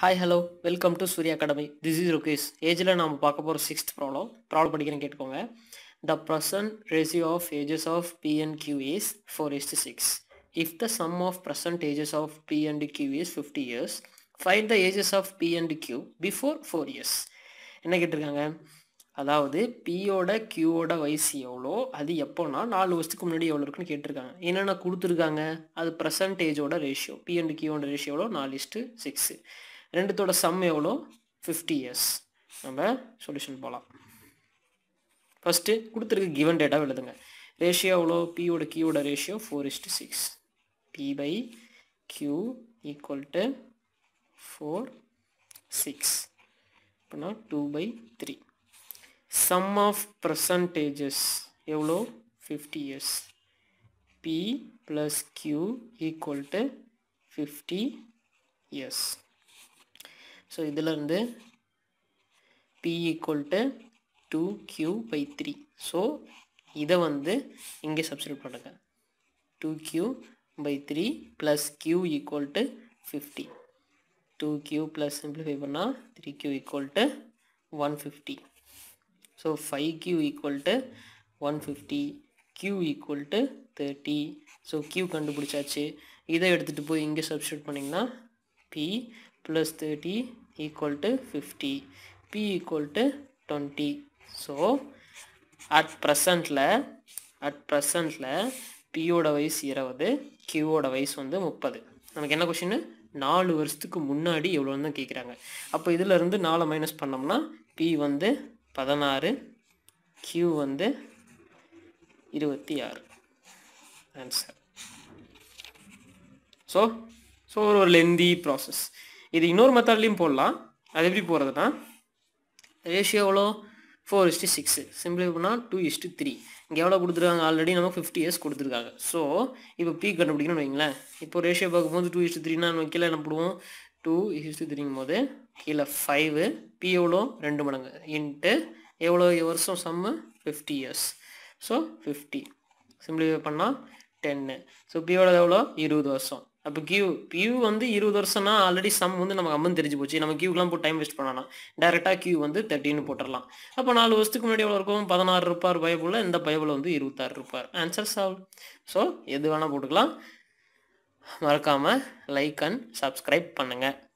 hi hello welcome to Surya academy this is Rukesh ஏஜில் நாம் பார்க்க போகிற சிக்ஸ்த் ப்ராப்ளம் ப்ராப்ளம் படிக்கிறேன் கேட்டுக்கோங்க the present ratio of ages of P and Q is four is to six if the sum of present ages of P and Q is fifty years five the ages of P and Q before four years என்ன கேட்டிருக்காங்க அதாவது பியோட கியூவோட வயசு எவ்வளோ அது எப்போனா நாலு வருஷத்துக்கு முன்னாடி எவ்வளோ இருக்குன்னு கேட்டிருக்காங்க என்னென்ன கொடுத்துருக்காங்க அது ப்ரெசன்டேஜோட ரேஷியோ பி அண்ட் கியூவோட ரேஷியோ எவ்வளோ நாலு இஸ்ட்டு சிக்ஸு ரெண்டுத்தோட சம் எவ்வளோ ஃபிஃப்டி இயர்ஸ் நம்ம சொல்யூஷன் போகலாம் ஃபஸ்ட்டு கொடுத்துருக்க கிவன் டேட்டாக எழுதுங்க ரேஷியோ எவ்வளோ பியோட கியூட ratio four is to six P by Q equal to four six அப்படின்னா two by three sum of percentages எவ்வளோ fifty years P plus Q equal to fifty years so இதிலேருந்து P equal to two Q by three so இதை வந்து இங்கே substitute பண்ணுங்கள் two Q by three plus Q equal to fifty two Q plus simplify பண்ணால் three Q equal to one fifty so five Q equal to one fifty Q equal to thirty so Q கண்டுபிடிச்சாச்சு இதை எடுத்துகிட்டு போய் இங்கே substitute பண்ணிங்கன்னா P plus 30 equal to 50 p equal to 20 so at presentல at presentல p ஓட வயசு 20 q ஓட வயசு வந்து 30 நமக்கு என்ன கொஷின் நாலு வருஷத்துக்கு முன்னாடி எவ்வளோன்னு தான் கேட்குறாங்க அப்போ இதிலிருந்து நாலு மைனஸ் பண்ணோம்னா பி வந்து பதினாறு கியூ வந்து இருபத்தி ஆறு ஆன்சர் ஸோ ஸோ ஒரு லெந்தி ப்ராசஸ் இது இன்னொரு மெத்தட்லேயும் போடலாம் அது எப்படி போகிறதுனா ரேஷியோ எவ்வளோ ஃபோர் இஸ்ட்டு சிக்ஸு சிம்பிளி பண்ணால் டூ இஸ்ட்டு த்ரீ இங்கே எவ்வளோ கொடுத்துருக்காங்க ஆல்ரெடி நமக்கு ஃபிஃப்டி இயர்ஸ் கொடுத்துருக்காங்க ஸோ இப்போ பீக் கண்டுபிடிக்கணும்னு வைங்களேன் இப்போ ரேஷியோ பார்க்கும்போது டூ இஸ்டு த்ரீனா நம்ம கீழே என்ன போடுவோம் டூ இஸ்டு த்ரீங்கும் போது கீழே ஃபைவு பி எவ்வளோ ரெண்டு மடங்கு இன்ட்டு எவ்வளோ வருஷம் sum fifty years so fifty simplify பண்ணால் டென்னு ஸோ பியோட எவ்வளோ இருபது வருஷம் அப்போ கியூ கியூ வந்து இருபது வருஷம்னா ஆல்ரெடி சம் வந்து நமக்கு அம்மன் தெரிஞ்சு போச்சு நம்ம கியூக்கெலாம் போய் டைம் வேஸ்ட் பண்ணலாம் டேரெக்டாக கியூ வந்து தேர்ட்டின்னு போட்டுடலாம் அப்போ நாலு வருஷத்துக்கு முன்னாடி எவ்வளோ இருக்கும் பதினாறு ரூபாய் பயபுள்ள இந்த பைபிளில் வந்து இருபத்தாறு ரூபாய் ஆன்சர் சால்வ் ஸோ எது வேணால் போட்டுக்கலாம் மறக்காமல் லைக் அண்ட் சப்ஸ்கிரைப் பண்ணுங்கள்